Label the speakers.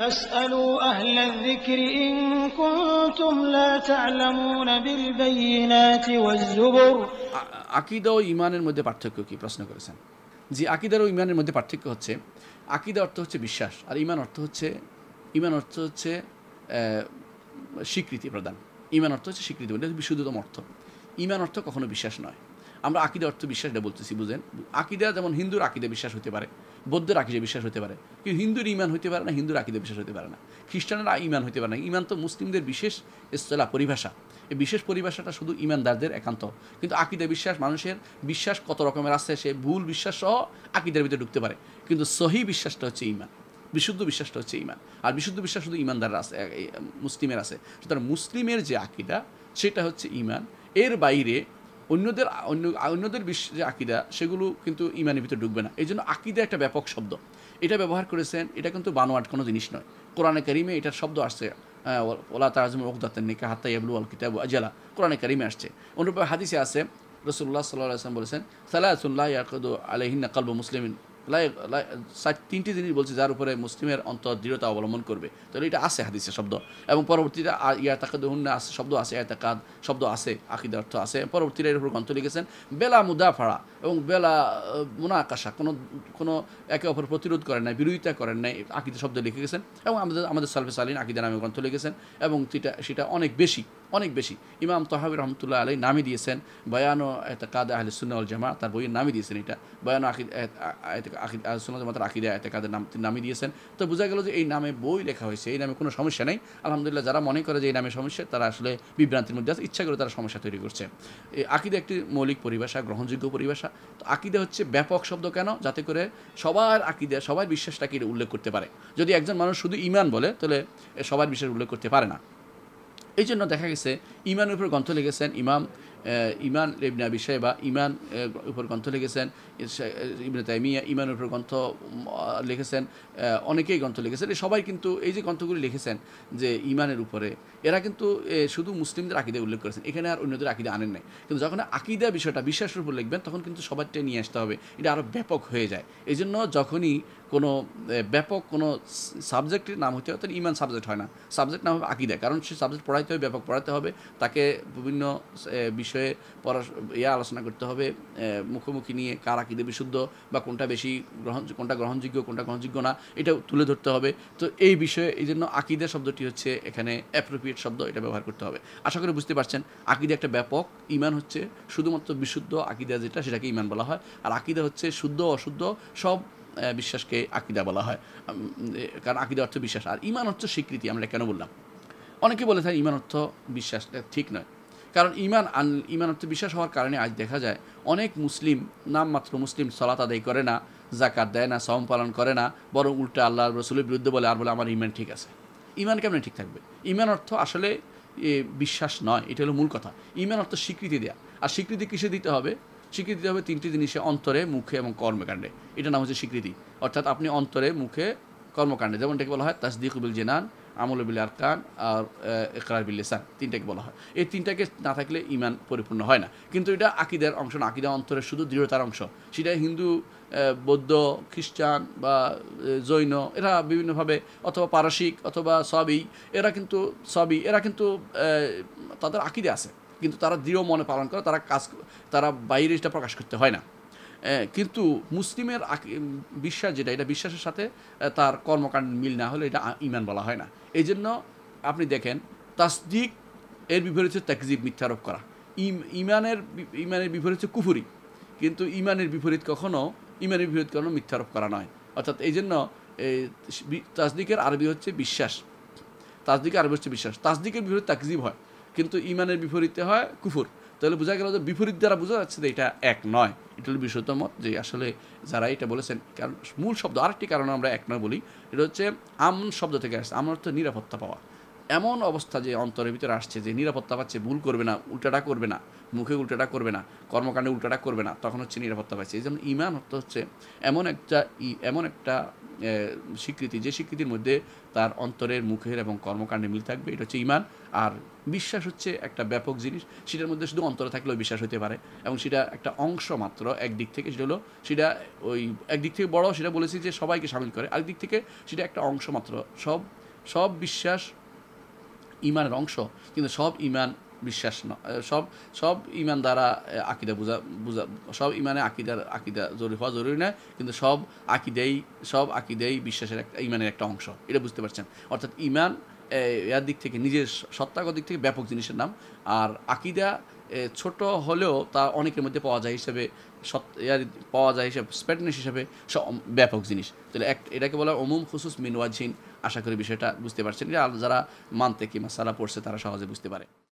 Speaker 1: আকিদা ও ইমানের মধ্যে পার্থক্য কি প্রশ্ন করেছেন জি আকিদার ও ইমানের মধ্যে পার্থক্য হচ্ছে আকিদা অর্থ হচ্ছে বিশ্বাস আর ইমান অর্থ হচ্ছে ইমান অর্থ হচ্ছে স্বীকৃতি প্রদান ইমান অর্থ হচ্ছে স্বীকৃতি বিশুদ্ধতম অর্থ ইমান অর্থ কখনো বিশ্বাস নয় আমরা আকিদা অর্থ বিশ্বাসটা বলতেছি বুঝেন আকিদা যেমন হিন্দুর আকিদা বিশ্বাস হতে পারে বৌদ্ধের আকিদে বিশ্বাস হতে পারে কিন্তু হিন্দুর ইমান হতে পারে না হিন্দুর আকিদে বিশ্বাস হতে পারে না খ্রিস্টানের ইমান হতে পারে না ইমান তো মুসলিমদের বিশেষ ইস্তলা পরিভাষা এই বিশেষ পরিভাষাটা শুধু ইমানদারদের একান্ত কিন্তু আকিদে বিশ্বাস মানুষের বিশ্বাস কত রকমের আছে সে ভুল বিশ্বাস সহ আকিদের ভিতরে ঢুকতে পারে কিন্তু সহি বিশ্বাসটা হচ্ছে ইমান বিশুদ্ধ বিশ্বাসটা হচ্ছে ইমান আর বিশুদ্ধ বিশ্বাস শুধু ইমানদার আছে মুসলিমের আছে সুতরাং মুসলিমের যে আকিদা সেটা হচ্ছে ইমান এর বাইরে অন্যদের অন্য অন্যদের বিশ্ব যে আকিদা সেগুলো কিন্তু ইমানের ভিতরে ঢুকবে না এই জন্য আকিদা একটা ব্যাপক শব্দ এটা ব্যবহার করেছেন এটা কিন্তু বানোয়াট কোনো জিনিস নয় কোরআনে কারিমে এটার শব্দ আসছে ওলা তাজম ওকদাতের নিকা হাত্তা ইয়াবলু আল কিতাব আজালা কোরআনে কারিমে আসছে অনুরূপ হাদিসে আছে রসুল্লাহ সাল্লাহ আসলাম বলেছেন সালাহ সুল্লাহ ইয়াকুদ আলহিন কালব তিনটি জিনিস বলছে যার উপরে মুসলিমের দৃঢ়তা অবলম্বন করবে তাহলে এটা আছে হাদিসে শব্দ এবং পরবর্তীতে ইয়া তাকাদ হুন্না আছে শব্দ আছে ইয়া তাকাদ শব্দ আছে আকিদ অর্থ আছে পরবর্তীরা এর উপর গ্রন্থ লিখেছেন বেলা মুদাফাড়া এবং বেলা মোনাকাশা কোনো কোনো একে অপর প্রতিরোধ করেন নাই বিরোধিতা করেন নাই আকিদে শব্দ লিখে গেছেন এবং আমাদের আমাদের সালফে সালিন আকিদা নামে গ্রন্থ লিখেছেন এবং সেটা সেটা অনেক বেশি অনেক বেশি ইমাম তহাবির রহমতুল্লাহ আলী নামে দিয়েছেন বয়ানো এত কাদ আহলে সুন্নাউল জামা তার বইয়ের নামে দিয়েছেন এটা বয়ানো আকিদ আহসুল্লাহ মাতার আকিদা এতেকাদের নাম নামই দিয়েছেন তো বোঝা গেল যে এই নামে বই লেখা হয়েছে এই নামে কোনো সমস্যা নেই আলহামদুলিল্লাহ যারা মনে করে যে এই নামে সমস্যা তারা আসলে বিভ্রান্তির মধ্যে আছে ইচ্ছা করে তারা সমস্যা তৈরি করছে এই আকিদা একটি মৌলিক পরিভাষা গ্রহণযোগ্য পরিভাষা তো আকিদা হচ্ছে ব্যাপক শব্দ কেন যাতে করে সবার আকিদা সবার বিশ্বাসটাকে এটা উল্লেখ করতে পারে যদি একজন মানুষ শুধু ইমান বলে তাহলে সবার বিশ্বাস উল্লেখ করতে পারে না এই জন্য দেখা গেছে ইমানের উপর গ্রন্থ লিখেছেন ইমাম ইমান ইবনে আবি সাহেবা ইমান উপর গ্রন্থ লিখেছেন ইবনে তাইমিয়া ইমান উপর গ্রন্থ লিখেছেন অনেকেই গ্রন্থ লিখেছেন সবাই কিন্তু এই যে গ্রন্থগুলি লিখেছেন যে ইমানের উপরে এরা কিন্তু শুধু মুসলিমদের আকিদে উল্লেখ করেছেন এখানে আর অন্যদের আকিদা আনেন নাই কিন্তু যখন আকিদা বিষয়টা বিশ্বাসের উপর লিখবেন তখন কিন্তু সবারটাই নিয়ে আসতে হবে এটা আরও ব্যাপক হয়ে যায় এই জন্য যখনই কোনো ব্যাপক কোনো সাবজেক্টের নাম হতে হয় ইমান সাবজেক্ট হয় না সাবজেক্ট নাম হবে আকিদা কারণ সে সাবজেক্ট পড়াইতে হবে ব্যাপক পড়াতে হবে তাকে বিভিন্ন বিষয়ে পড়া ইয়া আলোচনা করতে হবে মুখোমুখি নিয়ে কার আকিদে বিশুদ্ধ বা কোনটা বেশি গ্রহণ কোনটা গ্রহণযোগ্য কোনটা গ্রহণযোগ্য না এটা তুলে ধরতে হবে তো এই বিষয়ে এই জন্য আকিদা শব্দটি হচ্ছে এখানে অ্যাপ্রোপ্রিয়েট শব্দ এটা ব্যবহার করতে হবে আশা করি বুঝতে পারছেন আকিদা একটা ব্যাপক ইমান হচ্ছে শুধুমাত্র বিশুদ্ধ আকিদা যেটা সেটাকে ইমান বলা হয় আর আকিদা হচ্ছে শুদ্ধ অশুদ্ধ সব বিশ্বাসকে আকিদা বলা হয় কারণ আকিদা অর্থ বিশ্বাস আর ইমান অর্থ স্বীকৃতি আমরা কেন বললাম অনেকে বলে থাকেন ইমান অর্থ বিশ্বাস ঠিক নয় কারণ ইমান আন ইমান অর্থ বিশ্বাস হওয়ার কারণে আজ দেখা যায় অনেক মুসলিম নামমাত্র মুসলিম সলাত আদায় করে না জাকাত দেয় না সম পালন করে না বরং উল্টা আল্লাহ রসুলের বিরুদ্ধে বলে আর বলে আমার ইমান ঠিক আছে ইমান কেমন ঠিক থাকবে ইমান অর্থ আসলে বিশ্বাস নয় এটা হলো মূল কথা ইমান অর্থ স্বীকৃতি দেয়া আর স্বীকৃতি কিসে দিতে হবে স্বীকৃতি হবে তিনটি জিনিসে অন্তরে মুখে এবং কর্মকাণ্ডে এটা নাম হচ্ছে স্বীকৃতি অর্থাৎ আপনি অন্তরে মুখে কর্মকাণ্ডে যেমনটাকে বলা হয় তাসদিকুবিল জেনান আমল বিল আরকান আর একরার বিল লেসান তিনটাকে বলা হয় এই তিনটাকে না থাকলে ইমান পরিপূর্ণ হয় না কিন্তু এটা আকিদার অংশ না আকিদা অন্তরের শুধু দৃঢ়তার অংশ সেটা হিন্দু বৌদ্ধ খ্রিস্টান বা জৈন এরা বিভিন্নভাবে অথবা পারসিক অথবা সবই এরা কিন্তু সবই এরা কিন্তু তাদের আকিদে আছে কিন্তু তারা দৃঢ় মনে পালন করে তারা কাজ তারা বাইরে এটা প্রকাশ করতে হয় না কিন্তু মুসলিমের বিশ্বাস যেটা এটা বিশ্বাসের সাথে তার কর্মকাণ্ড মিল না হলে এটা ইমান বলা হয় না এই জন্য আপনি দেখেন তাসদিক এর বিপরীত হচ্ছে মিথ্যারোপ করা ইমানের ইমানের বিপরীত হচ্ছে কুফুরি কিন্তু ইমানের বিপরীত কখনও ইমানের বিপরীত কখনো মিথ্যারোপ করা নয় অর্থাৎ এই জন্য তাসদিকের আরবি হচ্ছে বিশ্বাস তাসদিকের আরবি হচ্ছে বিশ্বাস তাসদিকের বিপরীত তাকজিব হয় কিন্তু ইমানের বিপরীতে হয় কুফুর তাহলে বোঝা গেল যে বিপরীত দ্বারা বোঝা যাচ্ছে যে এটা এক নয় এটা হলো মত যে আসলে যারা এটা বলেছেন কারণ মূল শব্দ আরেকটি কারণে আমরা এক নয় বলি এটা হচ্ছে আমন শব্দ থেকে আসছে আমার অর্থ নিরাপত্তা পাওয়া এমন অবস্থা যে অন্তরের ভিতরে আসছে যে নিরাপত্তা পাচ্ছে ভুল করবে না উল্টাটা করবে না মুখে উল্টাটা করবে না কর্মকাণ্ডে উল্টাটা করবে না তখন হচ্ছে নিরাপত্তা পাচ্ছে এই জন্য ইমান অর্থ হচ্ছে এমন একটা এমন একটা স্বীকৃতি যে স্বীকৃতির মধ্যে তার অন্তরের মুখের এবং কর্মকাণ্ডে মিল থাকবে এটা হচ্ছে ইমান আর বিশ্বাস হচ্ছে একটা ব্যাপক জিনিস সেটার মধ্যে শুধু অন্তরে থাকলেও বিশ্বাস হতে পারে এবং সেটা একটা অংশ মাত্র একদিক থেকে সেটা হলো সেটা ওই একদিক থেকে বড় সেটা বলেছি যে সবাইকে সামিল করে আরেকদিক থেকে সেটা একটা অংশ মাত্র সব সব বিশ্বাস ইমানের অংশ কিন্তু সব ইমান বিশ্বাস সব সব ইমান দ্বারা আকিদা বোঝা বুঝা সব ইমানে আকিদার আকিদা জরুরি হওয়া জরুরি নয় কিন্তু সব আকিদেই সব আকিদেই বিশ্বাসের একটা ইমানের একটা অংশ এটা বুঝতে পারছেন অর্থাৎ ইমান এর দিক থেকে নিজের সত্তাগত দিক থেকে ব্যাপক জিনিসের নাম আর আকিদা ছোট হলেও তা অনেকের মধ্যে পাওয়া যায় হিসেবে ইয়ার পাওয়া যায় হিসেবে স্প্যাডনেস হিসেবে ব্যাপক জিনিস তাহলে এক এটাকে বলা অমুম খুসুস মিনওয়াজিন আশা করি বিষয়টা বুঝতে পারছেন যারা মানতে কি মাসালা পড়ছে তারা সহজে বুঝতে পারে